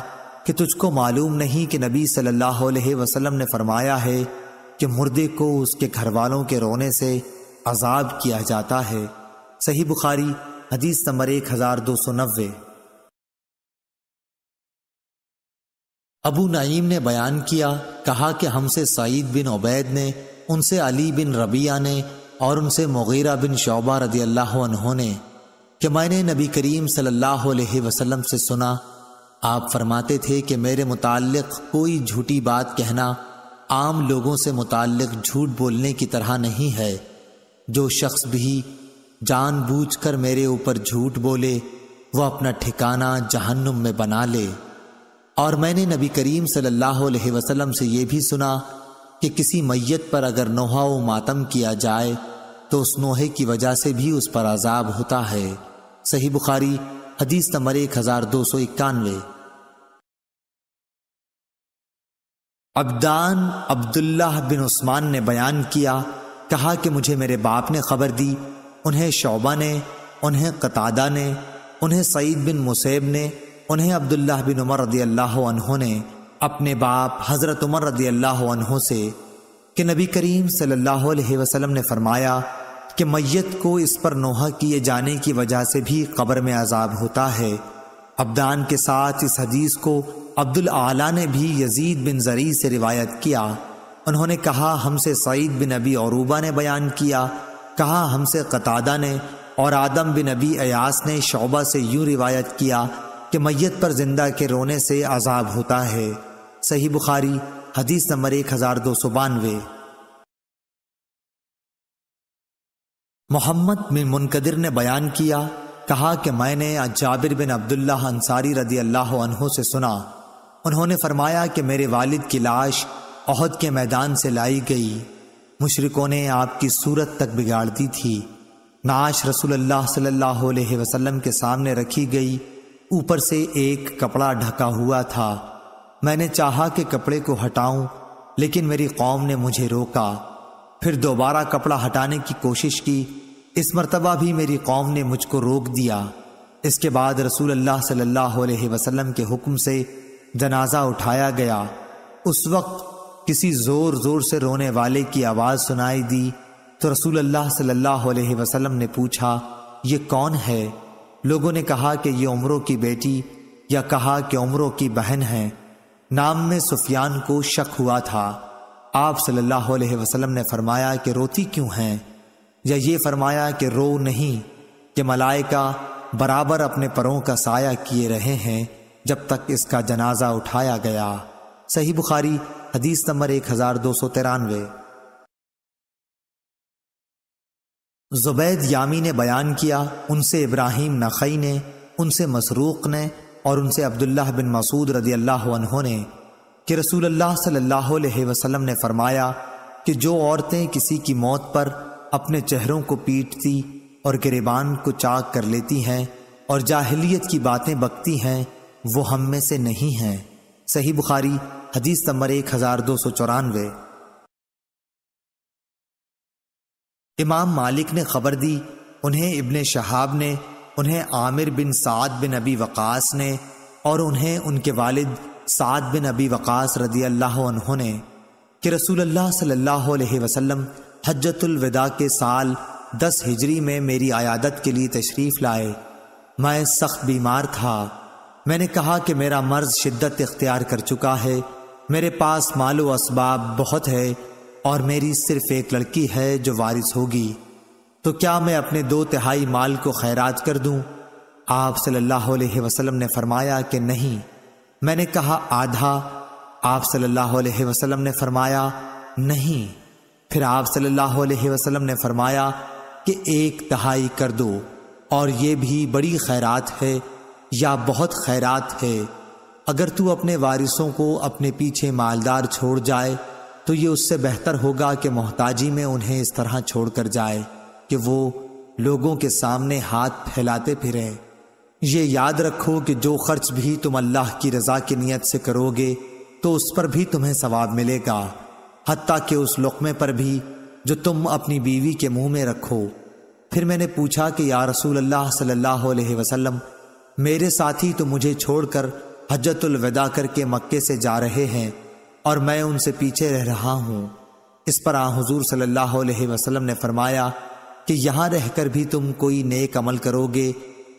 कि तुझको मालूम नहीं कि नबी सल्लल्लाहु अलैहि वसल्लम ने फरमाया है कि मुर्दे को उसके घर वालों के रोने से अजाब किया जाता है सही बुखारी हदीस नंबर एक हजार दो सौ नब्बे अबू नईम ने बयान किया कहा कि हमसे सईद बिन उबैद ने उनसे अली बिन रबिया ने और उनसे मुगीरा बिन शोबा रदी अल्लाह ने कि मैंने नबी करीम सल्लल्लाहु अलैहि वसल्लम से सुना आप फरमाते थे कि मेरे मुतालिक कोई झूठी बात कहना आम लोगों से मुतालिक झूठ बोलने की तरह नहीं है जो शख्स भी जानबूझकर मेरे ऊपर झूठ बोले वह अपना ठिकाना जहन्नुम में बना ले और मैंने नबी करीम सल्लल्लाहु अलैहि वसल्लम से ये भी सुना कि किसी मैयत पर अगर नोहा मातम किया जाए तो उस नोहे की वजह से भी उस पर अजाब होता है सही बुखारी हदीस नंबर एक हजार दो सौ इक्यानवे अब्दान अब्दुल्लाह बिन उस्मान ने बयान किया कहा कि मुझे मेरे बाप ने खबर दी उन्हें शोबा ने उन्हें कतादा ने उन्हें सईद बिन मुसैब ने उन्हें अब्दुल्लाह बिन उमर रदी अल्लाह ने अपने बाप हज़रत उमर रदी अल्लाह से कि नबी करीम सल्लल्लाहु अलैहि वसल्लम ने फरमाया कि मैत को इस पर नोहा किए जाने की वजह से भी कब्र में अजाब होता है अब्दान के साथ इस हदीस को अब्दुल आला ने भी यजीद बिन जरी से रिवायत किया उन्होंने कहा हमसे सईद बिन अबी औरूबा ने बयान किया कहा हमसे कतादा ने और आदम बिन अबी अयास ने शोबा से यूं रिवायत किया कि मैत पर जिंदा के रोने से अजाब होता है सही बुखारी हदीस नंबर एक हज़ार दो सौ बानवे मोहम्मद बिन मुनकदिर ने बयान किया कहा कि मैंने जाबिर बिन अब्दुल्ला अंसारी रदी अल्लाह से सुना उन्होंने फरमाया कि मेरे वालिद की लाश अहद के मैदान से लाई गई मुशरकों ने आपकी सूरत तक बिगाड़ दी थी नाश रसूल अल्लाह सल्लल्लाहु अलैहि वसल्लम के सामने रखी गई ऊपर से एक कपड़ा ढका हुआ था मैंने चाहा कि कपड़े को हटाऊं लेकिन मेरी कौम ने मुझे रोका फिर दोबारा कपड़ा हटाने की कोशिश की इस मरतबा भी मेरी कौम ने मुझको रोक दिया इसके बाद रसूल अल्लाह सल्लल्लाहु अलैहि वसल्लम के हुक्म से जनाजा उठाया गया उस वक्त किसी ज़ोर ज़ोर से रोने वाले की आवाज़ सुनाई दी तो रसूल अल्लाह सल्लल्लाहु अलैहि वसल्लम ने पूछा ये कौन है लोगों ने कहा कि ये उम्रों की बेटी या कहा कि उम्रों की बहन है नाम में सुफियान को शक हुआ था आप सल्लल्लाहु अलैहि वसल्लम ने फरमाया कि रोती क्यों हैं या ये फरमाया कि रो नहीं कि मलाइका बराबर अपने परों का साया किए रहे हैं जब तक इसका जनाजा उठाया गया सही बुखारी हदीस नंबर एक हजार दो सौ तिरानवे जुबैद यामी ने बयान किया उनसे इब्राहिम नखई ने उनसे मसरूक ने और उनसे अब्दुल्लाह बिन मसूद रदी अल्लाह ने कि रसूल अल्लाह सल्लल्लाहु अलैहि वसल्लम ने फरमाया कि जो औरतें किसी की मौत पर अपने चेहरों को पीटती और गिरेबान को चाक कर लेती हैं और जाहिलियत की बातें बकती हैं वो हम में से नहीं हैं सही बुखारी हदीस नंबर एक हजार दो सौ चौरानवे इमाम मालिक ने खबर दी उन्हें इब्ने शहाब ने उन्हें आमिर बिन साद बिन अबी वकास ने और उन्हें उनके वालिद साद बिन अबी वक़ास रदी अल्लाह ने कि रसूल अल्लाह सल्लल्लाहु अलैहि वसल्लम हजतुलविदा के साल दस हिजरी में मेरी आयादत के लिए तशरीफ़ लाए मैं सख्त बीमार था मैंने कहा कि मेरा मर्ज शिद्दत इख्तियार कर चुका है मेरे पास मालो असबाब बहुत है और मेरी सिर्फ एक लड़की है जो वारिस होगी तो क्या मैं अपने दो तिहाई माल को खैराज कर दूं? आप सल्लल्लाहु अलैहि वसल्लम ने फरमाया कि नहीं मैंने कहा आधा आप सल्लल्लाहु अलैहि वसल्लम ने फरमाया नहीं फिर आप सल्लल्लाहु अलैहि वसल्लम ने फरमाया कि एक तहाई कर दो और ये भी बड़ी खैरात है या बहुत खैरात है अगर तू अपने वारिसों को अपने पीछे मालदार छोड़ जाए तो ये उससे बेहतर होगा कि मोहताजी में उन्हें इस तरह छोड़ कर जाए कि वो लोगों के सामने हाथ फैलाते फिरें ये याद रखो कि जो खर्च भी तुम अल्लाह की रजा की नीयत से करोगे तो उस पर भी तुम्हें सवाब मिलेगा हती के उस लुकमे पर भी जो तुम अपनी बीवी के मुंह में रखो फिर मैंने पूछा कि या रसूल अल्लाह सल्लल्लाहु अलैहि वसल्लम मेरे साथी तो मुझे छोड़कर हजतुल विदा करके मक्के से जा रहे हैं और मैं उनसे पीछे रह रहा हूँ इस पर आ हजूर सल्लल्लाहु अलैहि वसल्लम ने फरमाया कि यहाँ रहकर भी तुम कोई नेक अमल करोगे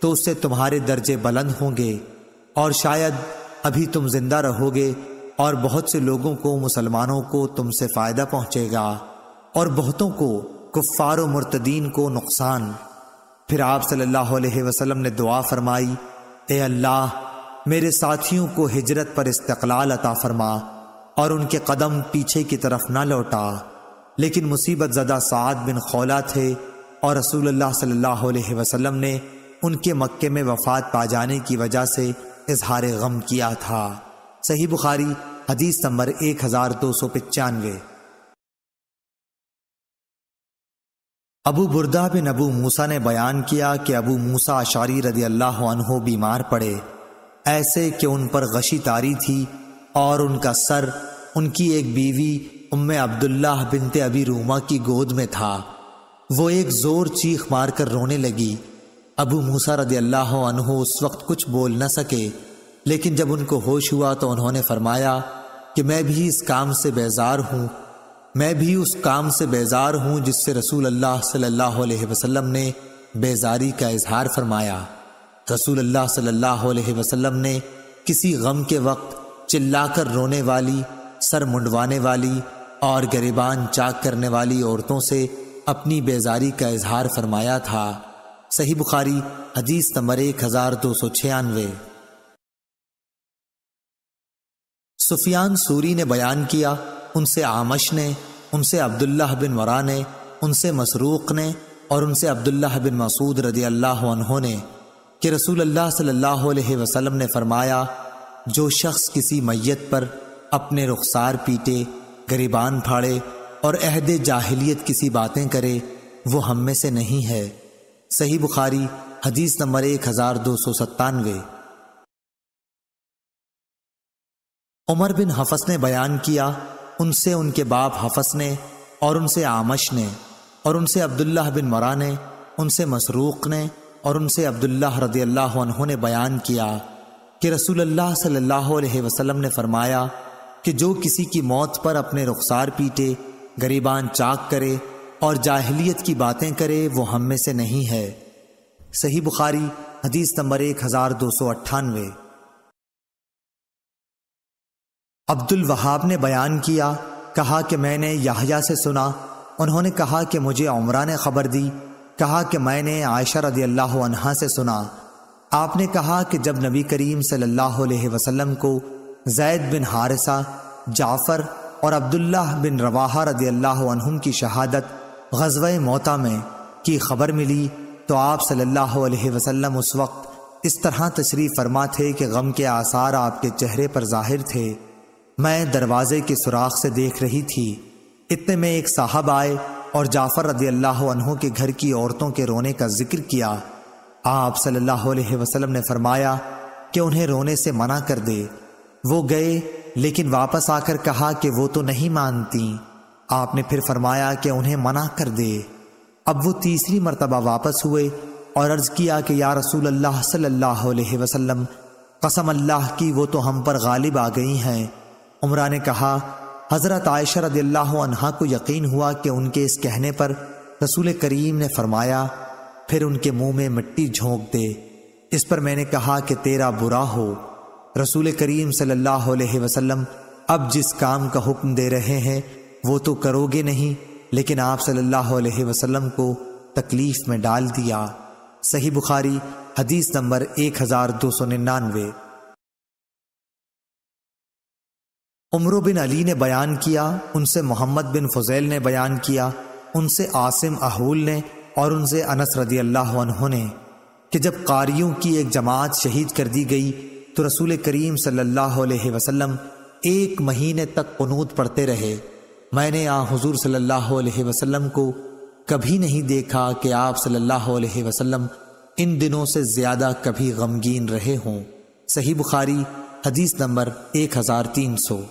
तो उससे तुम्हारे दर्जे बुलंद होंगे और शायद अभी तुम जिंदा रहोगे और बहुत से लोगों को मुसलमानों को तुमसे फायदा पहुंचेगा और बहुतों को कुफ्फार मुर्तदीन को नुकसान फिर आप सल्लल्लाहु अलैहि वसल्लम ने दुआ फरमाई ए अल्लाह मेरे साथियों को हिजरत पर इस्तकलाल अता फरमा और उनके कदम पीछे की तरफ ना लौटा लेकिन मुसीबत ज़दा साद बिन खौला थे और रसूल सल्लल्लाहु अलैहि वसल्लम ने उनके मक्के में वफात पा जाने की वजह से इजहार गम किया था सही बुखारी हदीस नंबर एक हजार दो सौ पचानवे अबू बुरदा बिन अबू मूसा ने बयान किया कि अबू मूसा अशारी रदी अल्लाह अनहो बीमार पड़े ऐसे कि उन पर गशी तारी थी और उनका सर उनकी एक बीवी उम्म अब्दुल्लाह बिनते अबी रूमा की गोद में था वो एक जोर चीख मारकर रोने लगी अबू मूसा रदी अल्लाह उस वक्त कुछ बोल न सके लेकिन जब उनको होश हुआ तो उन्होंने फरमाया कि मैं भी इस काम से बेजार हूँ मैं भी उस काम से बेजार हूँ जिससे रसूल अल्लाह सल्लल्लाहु अलैहि वसल्लम ने बेजारी का इजहार फरमाया रसूल अल्लाह सल्लल्लाहु अलैहि वसल्लम ने किसी गम के वक्त चिल्लाकर रोने वाली सर मुंडवाने वाली और गरीबान चाक करने वाली औरतों से अपनी बेजारी का इजहार फरमाया था सही बुखारी हदीस नंबर एक हजार दो सौ छियानवे सुफियान सूरी ने बयान किया उनसे आमश ने उनसे अब्दुल्लाह बिन वरा ने उनसे मसरूक ने और उनसे अब्दुल्लाह बिन मसूद रदी अल्लाह ने कि रसूल अल्लाह सल्लल्लाहु अलैहि वसल्लम ने फरमाया जो शख्स किसी मैयत पर अपने रुखसार पीटे गरीबान फाड़े और अहद जाहिलियत किसी बातें करे वो हम में से नहीं है सही बुखारी हदीस नंबर एक हजार दो सौ सत्तानवे उमर बिन हफस ने बयान किया उनसे उनके बाप हफस ने और उनसे आमश ने और उनसे अब्दुल्लाह बिन मरा ने उनसे मसरूक ने और उनसे अब्दुल्लाह रदी अल्लाह ने बयान किया कि रसूल अल्लाह सल्लल्लाहु अलैहि वसल्लम ने फरमाया कि जो किसी की मौत पर अपने रुखसार पीटे गरीबान चाक करे और जाहिलियत की बातें करे वो हम में से नहीं है सही बुखारी हदीस नंबर एक हजार दो सौ अट्ठानवे अब्दुल वहाब ने बयान किया कहा कि मैंने याहया से सुना उन्होंने कहा कि मुझे उमरा ने खबर दी कहा कि मैंने आयशा रदी अल्लाह अनहा से सुना आपने कहा कि जब नबी करीम सल्लल्लाहु अलैहि वसल्लम को जैद बिन हारिसा जाफ़र और अब्दुल्लाह बिन रवाहा रदी अल्लाह की शहादत गजवा मोता में की खबर मिली तो आप सल्लल्लाहु अलैहि वसल्लम उस वक्त इस तरह तशरीफ़ फरमा थे कि गम के आसार आपके चेहरे पर जाहिर थे मैं दरवाजे के सुराख से देख रही थी इतने में एक साहब आए और जाफ़र रदी अल्लाह के घर की औरतों के रोने का जिक्र किया आप सल्लल्लाहु अलैहि वसल्लम ने फरमाया कि उन्हें रोने से मना कर दे वो गए लेकिन वापस आकर कहा कि वो तो नहीं मानती आपने फिर फरमाया कि उन्हें मना कर दे अब वो तीसरी मरतबा वापस हुए और अर्ज किया कि या रसूल अल्लाह सल्लल्लाहु अलैहि वसल्लम कसम अल्लाह की वो तो हम पर गालिब आ गई हैं उमरा ने कहा हज़रत आयशा रदील्लाहु को यकीन हुआ कि उनके इस कहने पर रसूल करीम ने फरमाया फिर उनके मुंह में मिट्टी झोंक दे इस पर मैंने कहा कि तेरा बुरा हो रसूल करीम सल्लल्लाहु अलैहि वसल्लम अब जिस काम का हुक्म दे रहे हैं वो तो करोगे नहीं लेकिन आप सल्लल्लाहु अलैहि वसल्लम को तकलीफ में डाल दिया सही बुखारी हदीस नंबर एक हजार दो सौ निन्यानवे उमरू बिन अली ने बयान किया उनसे मोहम्मद बिन फजैल ने बयान किया उनसे आसिम अहूल ने और उनसे अनस रदी अल्लाह ने कि जब कारियों की एक जमात शहीद कर दी गई तो रसूल करीम सल्लल्लाहु अलैहि वसल्लम एक महीने तक कनूत पढ़ते रहे मैंने आ हजूर सल्लल्लाहु को कभी नहीं देखा कि आप सल्लल्लाहु अलैहि वसल्लम इन दिनों से ज्यादा कभी गमगीन रहे हों सही बुखारी हदीस नंबर एक हजार तीन सौ